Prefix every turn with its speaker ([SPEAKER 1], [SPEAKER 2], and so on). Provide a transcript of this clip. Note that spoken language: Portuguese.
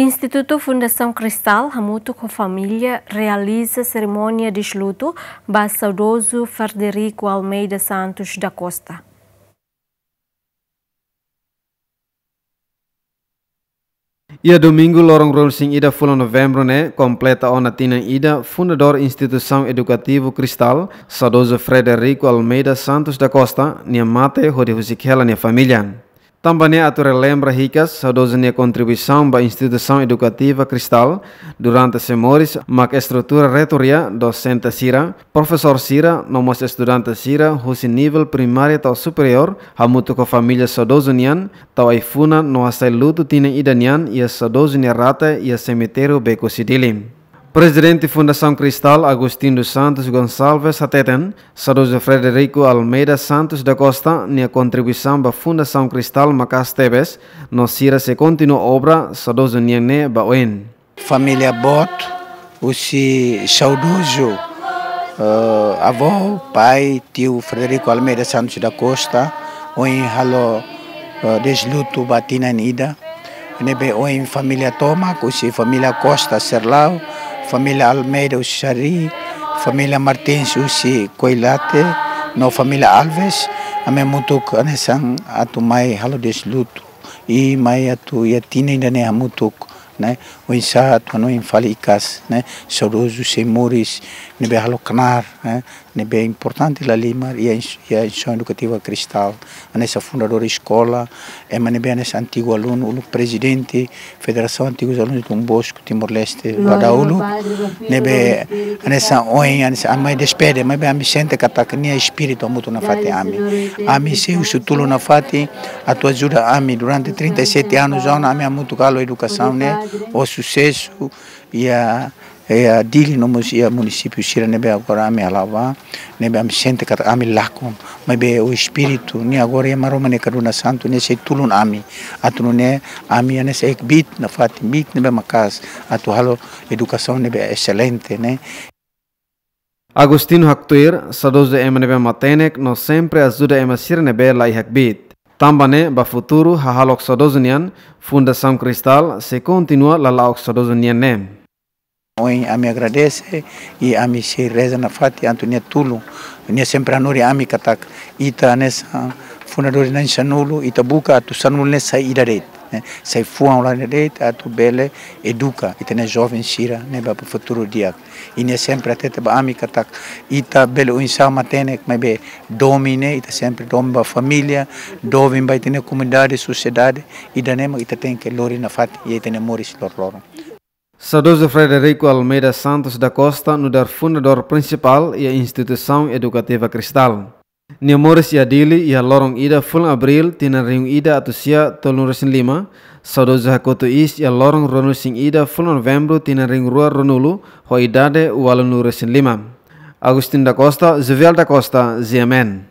[SPEAKER 1] Instituto Fundação Cristal, Ramuto com Família, realiza cerimônia de luto para saudoso Frederico Almeida Santos da Costa. Ia domingo lorong rolsing ida full novembro né, completa a tina ida, fundador instituição educativo Cristal, saudoso Frederico Almeida Santos da Costa, nia mate, hodi husikhela nia família. Também a relembra ricas a dozenia contribuição da instituição educativa Cristal durante semores mac estrutura retoria docente Sira, professor Sira, nomos estudante Sira, husi nível primário tal superior, hamutu ko família sa dozenian, tau aifuna no asai lutu tine idanian ia sa dozenia rata ia cemitério beco sidilim. Presidente Fundação Cristal, Agostinho dos Santos Gonçalves Ateten, Sadoso Frederico Almeida Santos da Costa, minha contribuição da Fundação Cristal Macas Tebes, nos cira se continua obra Sadoso Niané Baoen. Família Boto, o se
[SPEAKER 2] saudoso uh, eh, avô, pai, tio Frederico Almeida Santos da Costa, o halo uh, desluto batina nida, nebe oi família Toma, o se família Costa Serlau, familia Almeida Usari, familia Martins Usi Koilate, no familia Alves, ame mutuk anesang atu mai halo deslutu i mai atu ya tine indane mutuk. né oinsa tuano infali ikas né sorozu semuris nebe halokanar né nebe importante la lima ia ia instituição educativa cristal nessa fundadora escola é manebe nessa antigo aluno o presidente federação antigos alunos do Bosco Timor Leste Badaulu nebe nessa anessa oin anessa amai despede mas bem amicente katakania espírito muito na fate ami ami se o sutulo na fate a tua ajuda ami durante 37 anos já ami muito calo educação né o sucesso e a, e a dili nomos ia e município sira nebe agora ame alava nebe ame sente kat ame lakon be o espírito ni agora ia e maroma ne karuna santo ne se tulun ami, atunu ne ami ane se ekbit na fati bit nebe makas atu halo educação nebe excelente né
[SPEAKER 1] Agostino Haktuir, sadoz de emanebe matenek, no sempre ajuda emasir nebe lai hakbit. tambane bafuturu hahalok sadozunian fundasaon kristal se kontinua lalaok sadozuniani e.
[SPEAKER 2] oin ami agradece i ami se reza nafati antu nia tulu nia sempre hanuri ami katak ita nesa fundadori nan sanulu ita buka atau sanulu nes sa ida deit Né? Sai Se fuam lá direito, a bele educa e tem jovens tira né, para o futuro dia. E nem sempre até te amiga tá e tá belo um sama que me domine e tá sempre domba a família, domina vai ter comunidade, sociedade e daí mas tem que lori na fat e tem moris lor lor.
[SPEAKER 1] Saudoso Frederico Almeida Santos da Costa no dar fundador principal e a instituição educativa Cristal. ni moris ya dili ya lorong ida full abril tina ring ida atau sia tolursin lima sado zahakoto is ya lorong ronu sing ida full November tina ring rua ronulu ho idade walon lima Agustin da Costa, Zevial da Costa, Ziamen.